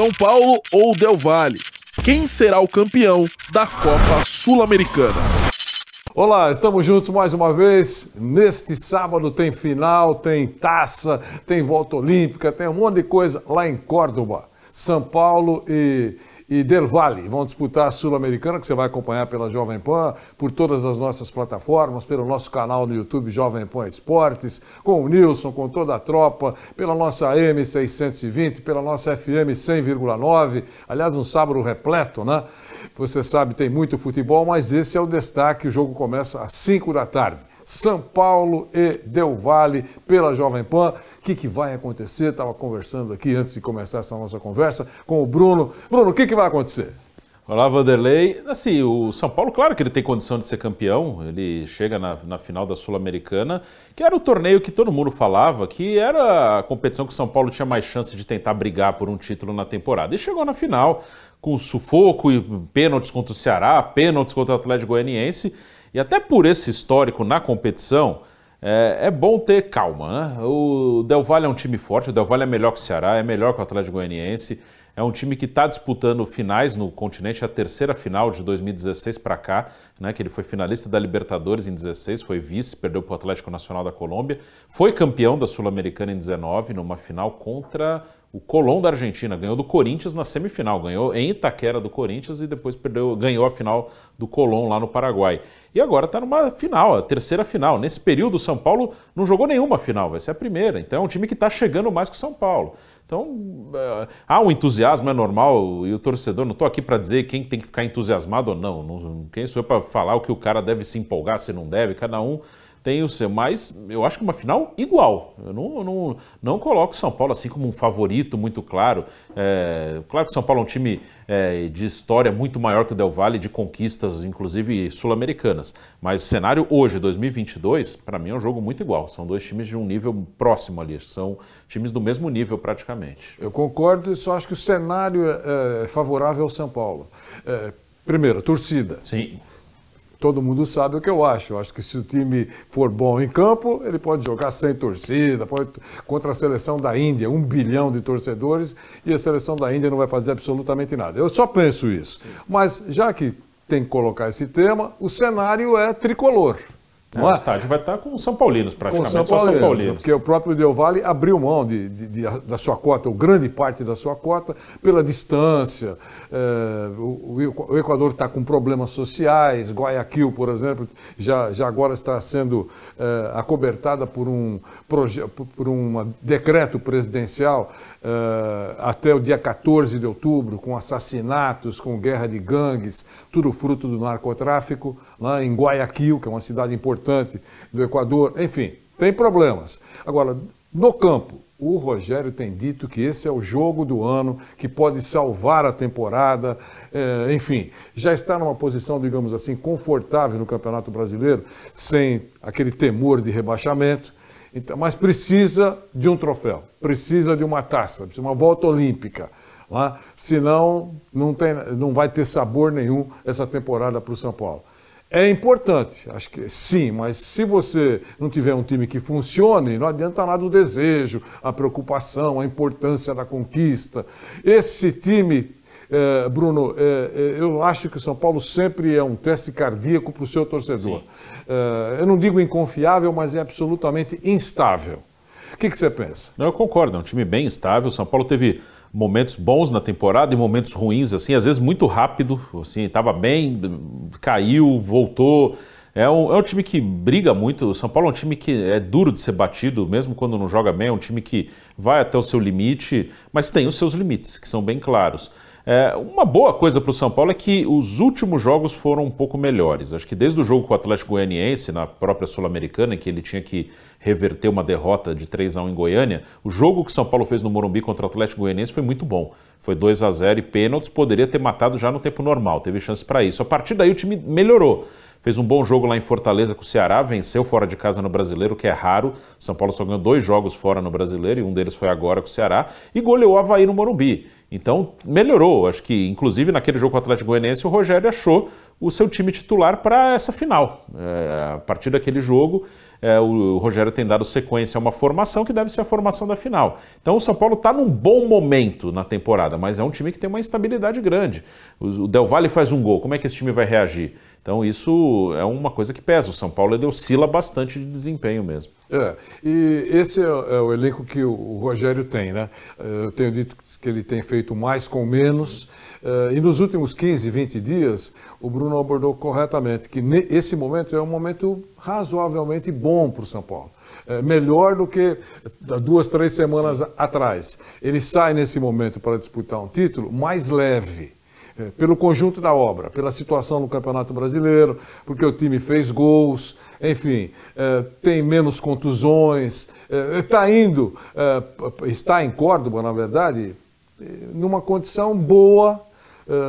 São Paulo ou Del Valle? Quem será o campeão da Copa Sul-Americana? Olá, estamos juntos mais uma vez. Neste sábado tem final, tem taça, tem volta olímpica, tem um monte de coisa lá em Córdoba, São Paulo e e Del Valle vão disputar a Sul-Americana, que você vai acompanhar pela Jovem Pan, por todas as nossas plataformas, pelo nosso canal no YouTube Jovem Pan Esportes, com o Nilson, com toda a tropa, pela nossa M620, pela nossa FM 100,9. Aliás, um sábado repleto, né? Você sabe, tem muito futebol, mas esse é o destaque. O jogo começa às 5 da tarde. São Paulo e Del Valle pela Jovem Pan. O que, que vai acontecer? Estava conversando aqui antes de começar essa nossa conversa com o Bruno. Bruno, o que, que vai acontecer? Olá, Vanderlei. Assim, o São Paulo, claro que ele tem condição de ser campeão. Ele chega na, na final da Sul-Americana, que era o torneio que todo mundo falava, que era a competição que o São Paulo tinha mais chance de tentar brigar por um título na temporada. E chegou na final, com sufoco e pênaltis contra o Ceará, pênaltis contra o Atlético Goianiense. E até por esse histórico na competição, é, é, bom ter calma. Né? O Del Valle é um time forte, o Del Valle é melhor que o Ceará, é melhor que o Atlético Goianiense. É um time que está disputando finais no continente, a terceira final de 2016 para cá, né, que ele foi finalista da Libertadores em 16, foi vice, perdeu para o Atlético Nacional da Colômbia, foi campeão da Sul-Americana em 19, numa final contra o Colón da Argentina ganhou do Corinthians na semifinal, ganhou em Itaquera do Corinthians e depois perdeu, ganhou a final do Colón lá no Paraguai. E agora está numa final, a terceira final. Nesse período, o São Paulo não jogou nenhuma final, vai ser a primeira. Então é um time que está chegando mais que o São Paulo. Então, eh, há um entusiasmo, é normal, e o torcedor, não estou aqui para dizer quem tem que ficar entusiasmado ou não, não quem sou eu para falar o que o cara deve se empolgar, se não deve, cada um tem o seu, mas eu acho que uma final igual. Eu não, não, não coloco São Paulo assim como um favorito muito claro. É, claro que São Paulo é um time é, de história muito maior que o Del Valle, de conquistas, inclusive sul-americanas. Mas o cenário hoje, 2022, para mim é um jogo muito igual. São dois times de um nível próximo ali, são times do mesmo nível praticamente. Eu concordo, só acho que o cenário é, é favorável ao São Paulo. É, primeiro, torcida. Sim todo mundo sabe o que eu acho. Eu acho que se o time for bom em campo, ele pode jogar sem torcida, pode contra a seleção da Índia, um bilhão de torcedores, e a seleção da Índia não vai fazer absolutamente nada. Eu só penso isso. Mas já que tem que colocar esse tema, o cenário é tricolor. É, o estádio vai estar com São Paulinos, praticamente, com São Paulinos, só São Paulinos. Porque o próprio Del Valle abriu mão de, de, de, da sua cota, ou grande parte da sua cota, pela distância. É, o, o, Equador está com problemas sociais, Guayaquil, por exemplo, já, já agora está sendo é, acobertada por um, por um decreto presidencial é, até o dia 14 de outubro, com assassinatos, com guerra de gangues, tudo fruto do narcotráfico lá em Guayaquil, que é uma cidade importante do Equador. Enfim, tem problemas. Agora, no campo, o Rogério tem dito que esse é o jogo do ano, que pode salvar a temporada, é, enfim, já está numa posição, digamos assim, confortável no Campeonato Brasileiro, sem aquele temor de rebaixamento. Então, mas precisa de um troféu, precisa de uma taça, precisa de uma volta olímpica. Lá, senão, não, tem, não vai ter sabor nenhum essa temporada para o São Paulo é importante, acho que sim, mas se você não tiver um time que funcione, não adianta nada o desejo, a preocupação, a importância da conquista. Esse time, eh, Bruno, eh, eu acho que o São Paulo sempre é um teste cardíaco para o seu torcedor. Eh, eu não digo inconfiável, mas é absolutamente instável. O que, você pensa? eu concordo, é um time bem instável. O São Paulo teve momentos bons na temporada e momentos ruins, assim, às vezes muito rápido, assim, estava bem, caiu, voltou. É um, é um time que briga muito. O São Paulo é um time que é duro de ser batido, mesmo quando não joga bem. É um time que vai até o seu limite, mas tem os seus limites, que são bem claros. É, uma boa coisa para o São Paulo é que os últimos jogos foram um pouco melhores. Acho que desde o jogo com o Atlético Goianiense, na própria Sul-Americana, em que ele tinha que reverter uma derrota de 3 a 1 em Goiânia, o jogo que o São Paulo fez no Morumbi contra o Atlético Goianiense foi muito bom. Foi 2 a 0 e pênaltis, poderia ter matado já no tempo normal, teve chance para isso. A partir daí o time melhorou. Fez um bom jogo lá em Fortaleza com o Ceará, venceu fora de casa no Brasileiro, que é raro. São Paulo só ganhou dois jogos fora no Brasileiro e um deles foi agora com o Ceará. E goleou o Havaí no Morumbi. Então melhorou. Acho que, inclusive, naquele jogo com o Atlético Goianiense, o Rogério achou o seu time titular para essa final. É, a partir daquele jogo, é, o Rogério tem dado sequência a uma formação que deve ser a formação da final. Então o São Paulo está num bom momento na temporada, mas é um time que tem uma instabilidade grande. O, o Del Valle faz um gol, como é que esse time vai reagir? Então isso é uma coisa que pesa. O São Paulo é oscila bastante de desempenho mesmo. É, e esse é, o é elenco que o, Rogério tem, né? É, eu tenho dito que ele tem feito mais com menos. É, e nos últimos 15, 20 dias, o Bruno abordou corretamente que esse momento é um momento razoavelmente bom para o São Paulo. É melhor do que duas, três semanas atrás. Ele sai nesse momento para disputar um título mais leve é, pelo conjunto da obra, pela situação no Campeonato Brasileiro, porque o time fez gols, enfim, é, tem menos contusões, está é, indo, está em Córdoba, na verdade, numa condição boa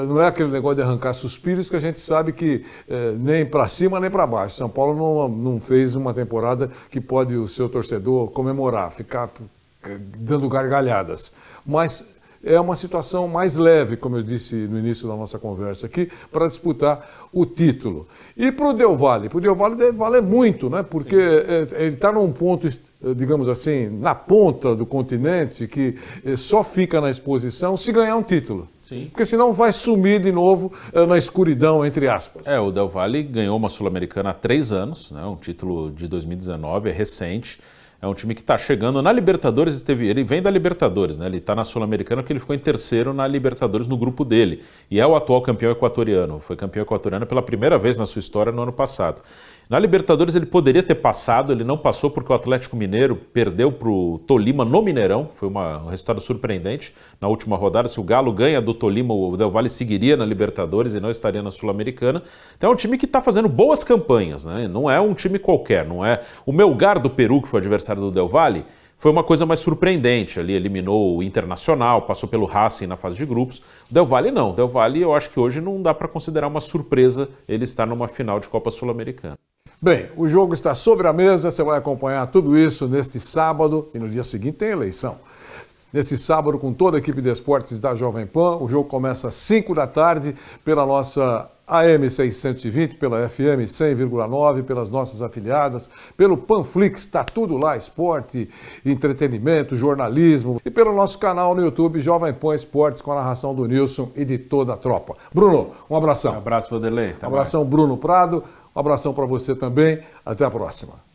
não é aquele negócio de arrancar suspiros que a gente sabe que nem para cima nem para baixo. São Paulo não, não, fez uma temporada que pode o seu torcedor comemorar, ficar dando gargalhadas. Mas é uma situação mais leve, como eu disse no início da nossa conversa aqui, para disputar o título. E para o Del Valle, para o Del Valle vale é muito, né? porque Sim. É, é, ele está num ponto, digamos assim, na ponta do continente, que só fica na exposição se ganhar um título. Sim. Porque senão vai sumir de novo na escuridão, entre aspas. É, o Del Valle ganhou uma Sul-Americana há três anos, né? um título de 2019, é recente. É um time que está chegando na Libertadores, esteve, ele vem da Libertadores, né? Ele está na Sul-Americana porque ele ficou em terceiro na Libertadores no grupo dele. E é o atual campeão equatoriano. Foi campeão equatoriano pela primeira vez na sua história no ano passado. Na Libertadores ele poderia ter passado, ele não passou porque o Atlético Mineiro perdeu para o Tolima no Mineirão, foi uma, um resultado surpreendente. Na última rodada, se o Galo ganha do Tolima, o Del Valle seguiria na Libertadores e não estaria na Sul-Americana. Então é um time que está fazendo boas campanhas, né? não é um time qualquer, não é. O Melgar do Peru, que foi adversário do Del Valle, foi uma coisa mais surpreendente ali, eliminou o Internacional, passou pelo Racing na fase de grupos. O Del Valle não, o Del Valle eu acho que hoje não dá para considerar uma surpresa ele estar numa final de Copa Sul-Americana. Bem, o jogo está sobre a mesa, você vai acompanhar tudo isso neste sábado e no dia seguinte tem eleição. Nesse sábado, com toda a equipe de esportes da Jovem Pan, o jogo começa às 5 da tarde pela nossa AM 620, pela FM 100,9, pelas nossas afiliadas, pelo Panflix, está tudo lá, esporte, entretenimento, jornalismo, e pelo nosso canal no YouTube, Jovem Pan Esportes, com a narração do Nilson e de toda a tropa. Bruno, um abração. Um abraço, Vanderlei. Um abração, mais. Bruno Prado. Um abração para você também. Até a próxima.